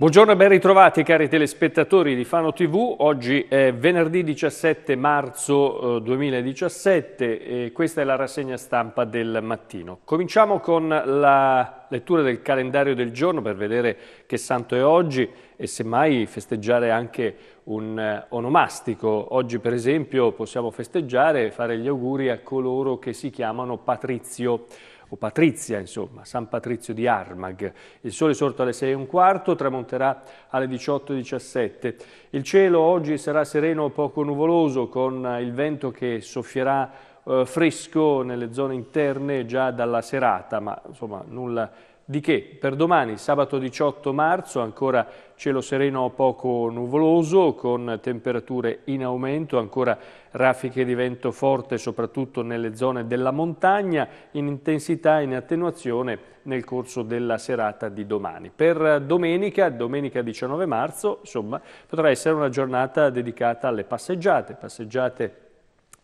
Buongiorno e ben ritrovati cari telespettatori di Fano TV, oggi è venerdì 17 marzo 2017 eh, e questa è la rassegna stampa del mattino. Cominciamo con la lettura del calendario del giorno per vedere che santo è oggi e semmai festeggiare anche un eh, onomastico. Oggi per esempio possiamo festeggiare e fare gli auguri a coloro che si chiamano Patrizio o Patrizia, insomma, San Patrizio di Armag. Il sole sorto alle 6 e un quarto, tramonterà alle 18.17. Il cielo oggi sarà sereno o poco nuvoloso, con il vento che soffierà eh, fresco nelle zone interne già dalla serata, ma insomma nulla di di che per domani, sabato 18 marzo, ancora cielo sereno o poco nuvoloso, con temperature in aumento, ancora raffiche di vento forte, soprattutto nelle zone della montagna, in intensità e in attenuazione nel corso della serata di domani. Per domenica, domenica 19 marzo, insomma, potrà essere una giornata dedicata alle passeggiate, passeggiate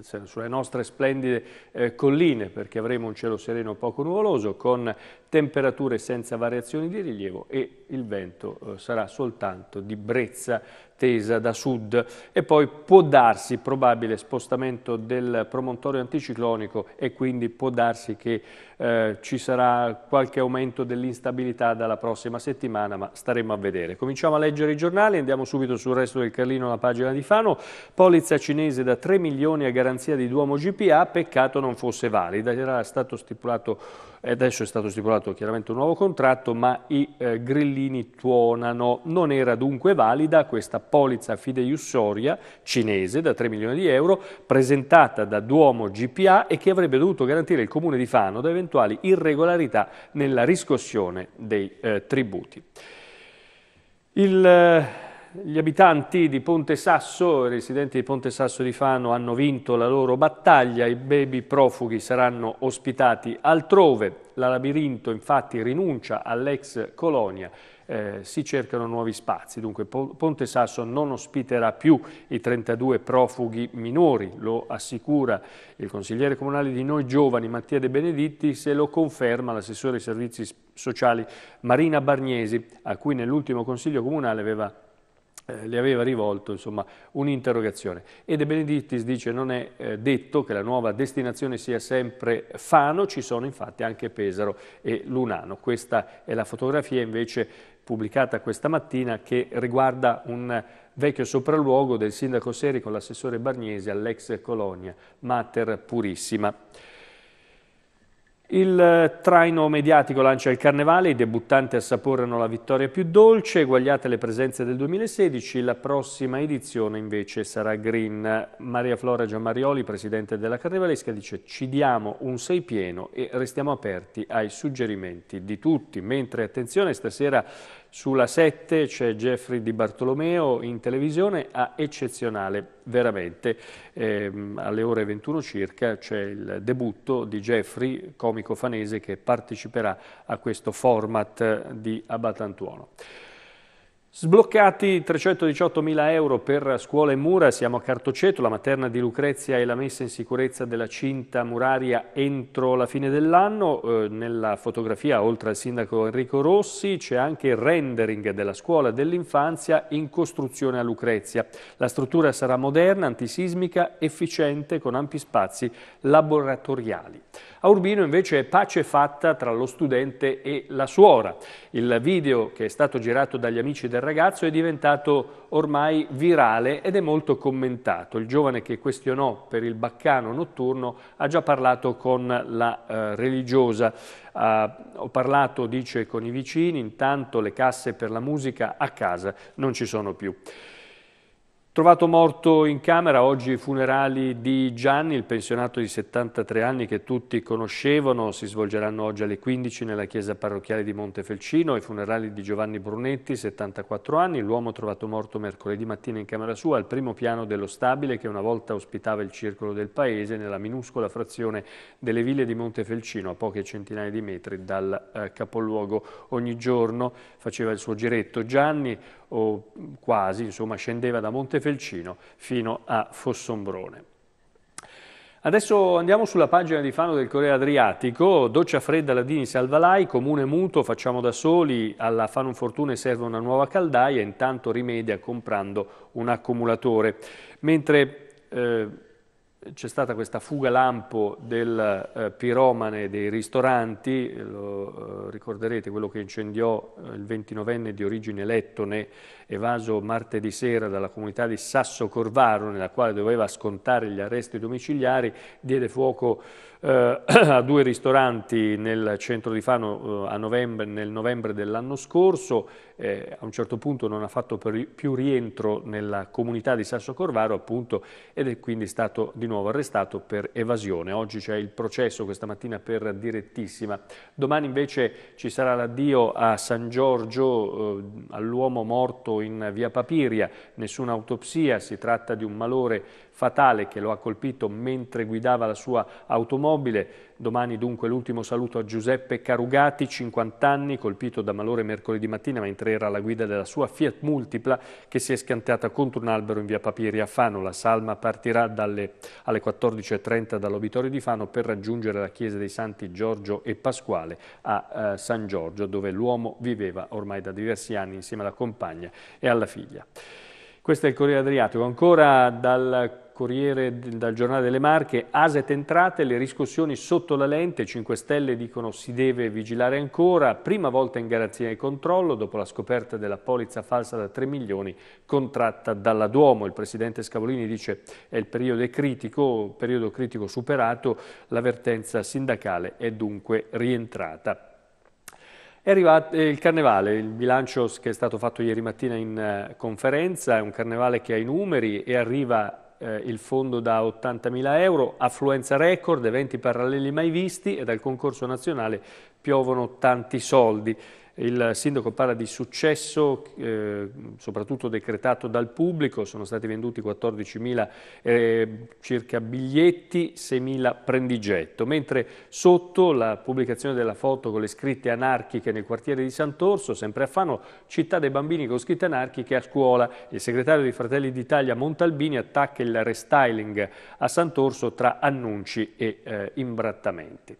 eh, sulle nostre splendide eh, colline perché avremo un cielo sereno poco nuvoloso con temperature senza variazioni di rilievo e il vento eh, sarà soltanto di brezza tesa da sud e poi può darsi probabile spostamento del promontorio anticiclonico e quindi può darsi che eh, ci sarà qualche aumento dell'instabilità dalla prossima settimana ma staremo a vedere. Cominciamo a leggere i giornali, andiamo subito sul resto del Carlino alla pagina di Fano, polizza cinese da 3 milioni a garanzia di Duomo GPA, peccato non fosse valida, era stato stipulato Adesso è stato stipulato chiaramente un nuovo contratto, ma i eh, grillini tuonano. Non era dunque valida questa polizza fideiussoria cinese da 3 milioni di euro presentata da Duomo GPA e che avrebbe dovuto garantire il comune di Fano da eventuali irregolarità nella riscossione dei eh, tributi. Il, eh, gli abitanti di Ponte Sasso, i residenti di Ponte Sasso di Fano, hanno vinto la loro battaglia, i baby profughi saranno ospitati altrove. La Labirinto infatti rinuncia all'ex colonia, eh, si cercano nuovi spazi, dunque Ponte Sasso non ospiterà più i 32 profughi minori, lo assicura il consigliere comunale di Noi Giovani Mattia De Benedetti, se lo conferma l'assessore dei servizi sociali Marina Bargnesi, a cui nell'ultimo consiglio comunale aveva eh, le aveva rivolto un'interrogazione. E De Benedictis dice non è eh, detto che la nuova destinazione sia sempre Fano, ci sono infatti anche Pesaro e Lunano. Questa è la fotografia invece pubblicata questa mattina che riguarda un vecchio sopralluogo del sindaco Seri con l'assessore Bargnesi all'ex colonia Mater Purissima. Il eh, traino mediatico lancia il carnevale, i debuttanti assaporano la vittoria più dolce, guagliate le presenze del 2016, la prossima edizione invece sarà green. Maria Flora Giammarioli, presidente della Carnevalesca, dice ci diamo un sei pieno e restiamo aperti ai suggerimenti di tutti. Mentre attenzione, stasera sulla 7 c'è Jeffrey Di Bartolomeo in televisione a eccezionale, veramente. Eh, alle ore 21 circa c'è il debutto di Jeffrey, comico comico fanese che parteciperà a questo format di Abatantuono. Sbloccati 318.000 euro per scuola e mura, siamo a Cartoceto, la materna di Lucrezia e la messa in sicurezza della cinta muraria entro la fine dell'anno. Eh, nella fotografia, oltre al sindaco Enrico Rossi, c'è anche il rendering della scuola dell'infanzia in costruzione a Lucrezia. La struttura sarà moderna, antisismica, efficiente, con ampi spazi laboratoriali. A Urbino invece è pace fatta tra lo studente e la suora. Il video che è stato girato dagli amici della del ragazzo è diventato ormai virale ed è molto commentato. Il giovane che questionò per il baccano notturno ha già parlato con la eh, religiosa. Eh, ho parlato, dice, con i vicini, intanto le casse per la musica a casa non ci sono più. Trovato morto in camera, oggi i funerali di Gianni, il pensionato di 73 anni che tutti conoscevano, si svolgeranno oggi alle 15 nella chiesa parrocchiale di Montefelcino, i funerali di Giovanni Brunetti, 74 anni, l'uomo trovato morto mercoledì mattina in camera sua al primo piano dello stabile che una volta ospitava il circolo del paese nella minuscola frazione delle ville di Montefelcino a poche centinaia di metri dal eh, capoluogo. Ogni giorno faceva il suo giretto Gianni, o quasi, insomma, scendeva da Montefelcino fino a Fossombrone. Adesso andiamo sulla pagina di Fano del Corriere Adriatico, doccia fredda Ladini Salvalai, comune muto, facciamo da soli, alla Fano Fortune serve una nuova caldaia, intanto rimedia comprando un accumulatore. Mentre eh, c'è stata questa fuga lampo del eh, piromane dei ristoranti, lo eh, ricorderete quello che incendiò eh, il 29enne di origine lettone evaso martedì sera dalla comunità di Sasso Corvaro, nella quale doveva scontare gli arresti domiciliari, diede fuoco eh, a due ristoranti nel centro di Fano eh, novembre, nel novembre dell'anno scorso, eh, a un certo punto non ha fatto per, più rientro nella comunità di Sasso Corvaro appunto ed è quindi stato di nuovo arrestato per evasione. Oggi c'è il processo questa mattina per direttissima, domani invece ci sarà l'addio a San Giorgio, eh, all'uomo morto in via Papiria, nessuna autopsia, si tratta di un malore fatale che lo ha colpito mentre guidava la sua automobile. Domani dunque l'ultimo saluto a Giuseppe Carugati, 50 anni, colpito da malore mercoledì mattina mentre era alla guida della sua Fiat Multipla che si è schiantata contro un albero in via Papieri a Fano. La salma partirà dalle, alle 14.30 dall'obitorio di Fano per raggiungere la chiesa dei Santi Giorgio e Pasquale a eh, San Giorgio dove l'uomo viveva ormai da diversi anni insieme alla compagna e alla figlia. Questo è il Corriere Adriatico, ancora dal Corriere dal Giornale delle Marche, Aset entrate, le riscossioni sotto la lente, 5 Stelle dicono si deve vigilare ancora, prima volta in garanzia di controllo dopo la scoperta della polizza falsa da 3 milioni contratta dalla Duomo. Il presidente Scavolini dice è il periodo critico, periodo critico superato, l'avvertenza sindacale è dunque rientrata. È arrivato eh, il carnevale, il bilancio che è stato fatto ieri mattina in eh, conferenza, è un carnevale che ha i numeri e arriva eh, il fondo da 80.000 euro, affluenza record, eventi paralleli mai visti e dal concorso nazionale piovono tanti soldi. Il sindaco parla di successo, eh, soprattutto decretato dal pubblico, sono stati venduti 14.000 eh, circa biglietti, 6.000 prendigetto, mentre sotto la pubblicazione della foto con le scritte anarchiche nel quartiere di Sant'Orso, sempre a Fano, città dei bambini con scritte anarchiche a scuola. Il segretario dei Fratelli d'Italia Montalbini attacca il restyling a Sant'Orso tra annunci e eh, imbrattamenti.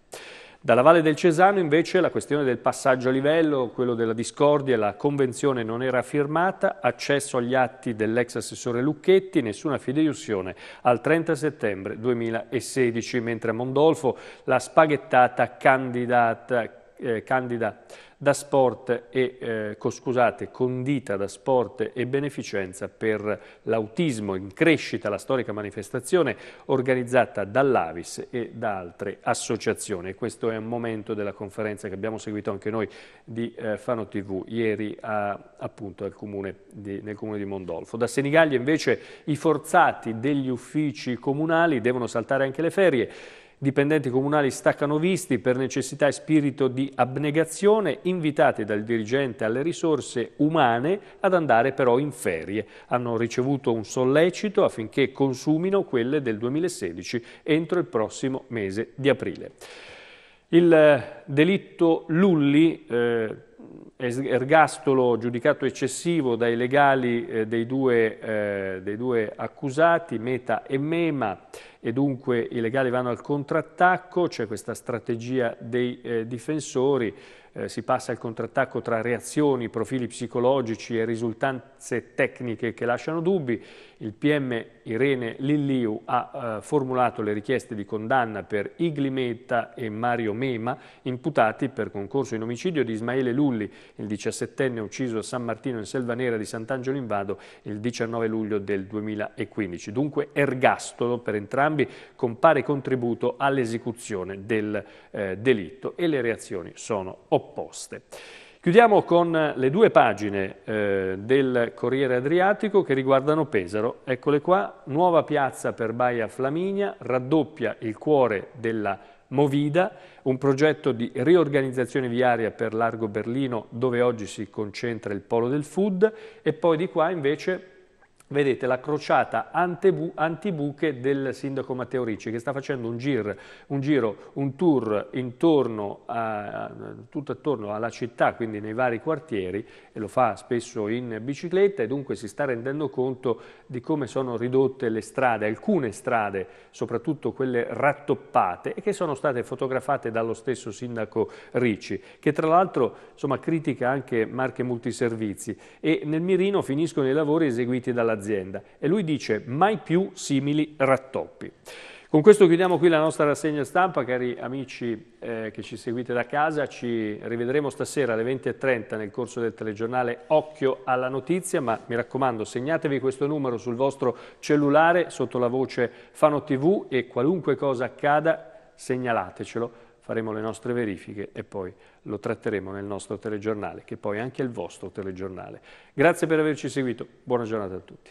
Dalla Valle del Cesano invece la questione del passaggio a livello, quello della discordia, la convenzione non era firmata, accesso agli atti dell'ex assessore Lucchetti, nessuna fideiussione al 30 settembre 2016, mentre a Mondolfo la spaghettata candidata eh, candida da sport e, eh, co, scusate, condita da sport e beneficenza per l'autismo in crescita, la storica manifestazione organizzata dall'Avis e da altre associazioni. Questo è un momento della conferenza che abbiamo seguito anche noi di eh, Fano TV ieri a, appunto comune di, nel comune di Mondolfo. Da Senigallia invece i forzati degli uffici comunali devono saltare anche le ferie dipendenti comunali staccano visti per necessità e spirito di abnegazione, invitati dal dirigente alle risorse umane ad andare però in ferie. Hanno ricevuto un sollecito affinché consumino quelle del 2016 entro il prossimo mese di aprile. Il eh, delitto Lulli... Eh, ergastolo giudicato eccessivo dai legali eh, dei, due, eh, dei, due, accusati, Meta e Mema, e dunque i legali vanno al contrattacco, c'è questa strategia dei eh, difensori, eh, si passa al contrattacco tra reazioni, profili psicologici e risultanze tecniche che lasciano dubbi. Il PM Irene Lilliu ha eh, formulato le richieste di condanna per Igli Metta e Mario Mema, imputati per concorso in omicidio di Ismaele Lulli, il 17enne ucciso a San Martino in Selva Nera di Sant'Angelo in Vado il 19 luglio del 2015. Dunque ergastolo per entrambi con pari contributo all'esecuzione del eh, delitto e le reazioni sono opposte opposte. Chiudiamo con le due pagine eh, del Corriere Adriatico che riguardano Pesaro. Eccole qua, nuova piazza per Baia Flaminia, raddoppia il cuore della Movida, un progetto di riorganizzazione viaria per Largo Berlino dove oggi si concentra il polo del food e poi di qua invece Vedete la crociata antibuche del sindaco Matteo Ricci che sta facendo un, gir, un giro, un tour intorno a, tutto attorno alla città, quindi nei vari quartieri e lo fa spesso in bicicletta e dunque si sta rendendo conto di come sono ridotte le strade, alcune strade, soprattutto quelle rattoppate e che sono state fotografate dallo stesso sindaco Ricci che tra l'altro critica anche marche multiservizi e nel mirino finiscono i lavori eseguiti dalla l'azienda e lui dice mai più simili rattoppi. Con questo chiudiamo qui la nostra rassegna stampa, cari amici eh, che ci seguite da casa, ci rivedremo stasera alle 20.30 nel corso del telegiornale Occhio alla Notizia, ma mi raccomando segnatevi questo numero sul vostro cellulare sotto la voce Fano TV e qualunque cosa accada segnalatecelo faremo le nostre verifiche e poi lo tratteremo nel nostro telegiornale, che poi è anche il vostro telegiornale. Grazie per averci seguito, buona giornata a tutti.